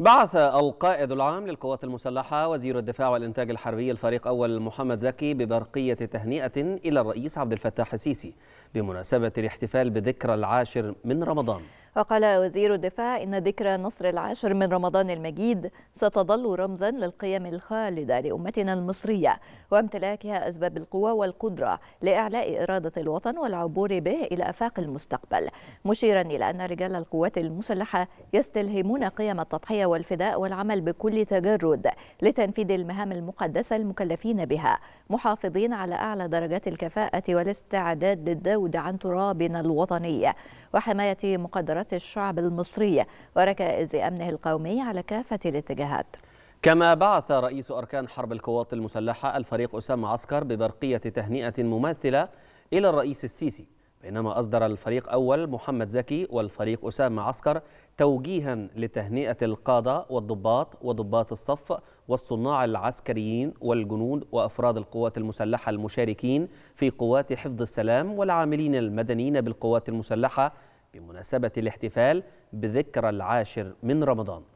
بعث القائد العام للقوات المسلحة وزير الدفاع والإنتاج الحربي الفريق أول محمد زكي ببرقية تهنئة إلى الرئيس عبد الفتاح السيسي بمناسبة الاحتفال بذكرى العاشر من رمضان وقال وزير الدفاع إن ذكرى نصر العاشر من رمضان المجيد ستظل رمزا للقيم الخالدة لأمتنا المصرية وامتلاكها أسباب القوة والقدرة لإعلاء إرادة الوطن والعبور به إلى آفاق المستقبل مشيرا إلى أن رجال القوات المسلحة يستلهمون قيم التضحية والفداء والعمل بكل تجرد لتنفيذ المهام المقدسة المكلفين بها محافظين على أعلى درجات الكفاءة والاستعداد للذود عن ترابنا الوطني وحماية مقدرات قدرات الشعب المصرية وركائز أمنه القومي على كافة الاتجاهات كما بعث رئيس أركان حرب القوات المسلحة الفريق أسامة عسكر ببرقية تهنئة مماثلة إلى الرئيس السيسي بينما أصدر الفريق أول محمد زكي والفريق أسامة عسكر توجيها لتهنئة القادة والضباط وضباط الصف والصناع العسكريين والجنود وأفراد القوات المسلحة المشاركين في قوات حفظ السلام والعاملين المدنيين بالقوات المسلحة بمناسبة الاحتفال بذكرى العاشر من رمضان